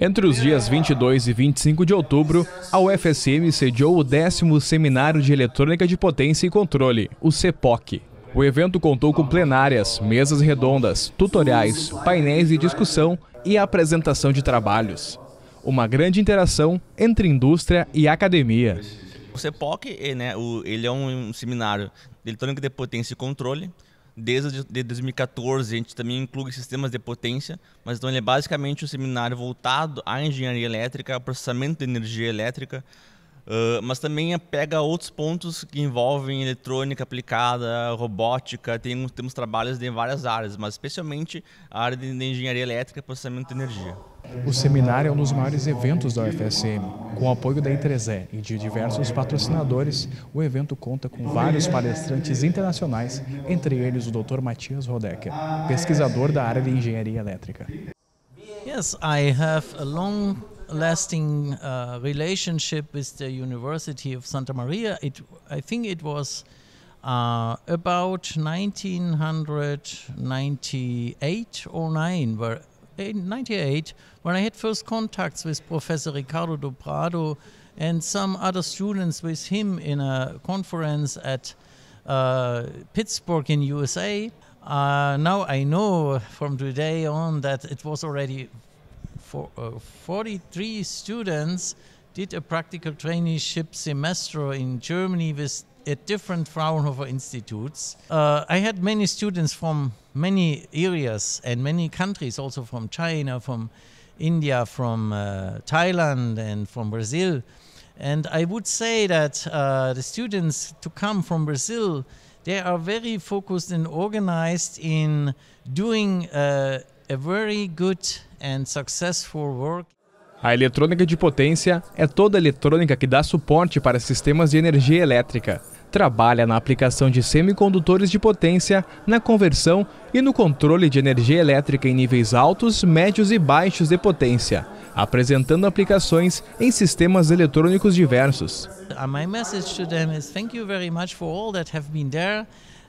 Entre os dias 22 e 25 de outubro, a UFSM sediou o décimo Seminário de Eletrônica de Potência e Controle, o CEPOC. O evento contou com plenárias, mesas redondas, tutoriais, painéis de discussão e apresentação de trabalhos. Uma grande interação entre indústria e academia. O CEPOC eh, né, ele é um seminário de eletrônica de potência e controle, Desde de 2014 a gente também inclui sistemas de potência, mas então ele é basicamente um seminário voltado à engenharia elétrica, ao processamento de energia elétrica, ah, mas também pega outros pontos que envolvem eletrônica aplicada, robótica, tem, temos trabalhos de várias áreas, mas especialmente a área de, engenharia elétrica e processamento de energia. O seminário é um dos maiores eventos da UFSM. Com o apoio da 3 e de diversos patrocinadores, o evento conta com vários palestrantes internacionais, entre eles o Dr. Matias Rodecker, pesquisador da área de engenharia elétrica. Yes, I have a long lasting uh, relationship with the University of Santa Maria. It, I think, it was uh, about 1998 or nine, where in eh, 98 when I had first contacts with Professor Ricardo do Prado and some other students with him in a conference at uh, Pittsburgh in USA. Uh, now I know from today on that it was already for, uh, 43 students did a practical traineeship semester in Germany with at different Fraunhofer institutes. Uh, I had many students from many areas and many countries, also from China, from India, from uh, Thailand, and from Brazil. And I would say that uh, the students to come from Brazil, they are very focused and organized in doing uh, a very good and successful work. A eletrônica de potência é toda eletrônica que dá suporte para sistemas de energia elétrica. Trabalha na aplicação de semicondutores de potência, na conversão e no controle de energia elétrica em níveis altos, médios e baixos de potência, apresentando aplicações em sistemas eletrônicos diversos. Uh, my message to them is thank obrigado very much que all lá.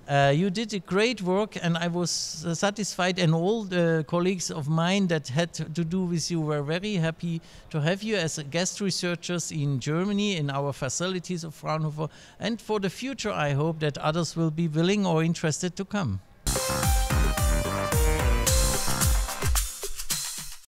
Uh, you did a great work, and I was uh, satisfied. And all the colleagues of mine that had to do with you were very happy to have you as guest researchers in Germany in our facilities of Fraunhofer. And for the future, I hope that others will be willing or interested to come.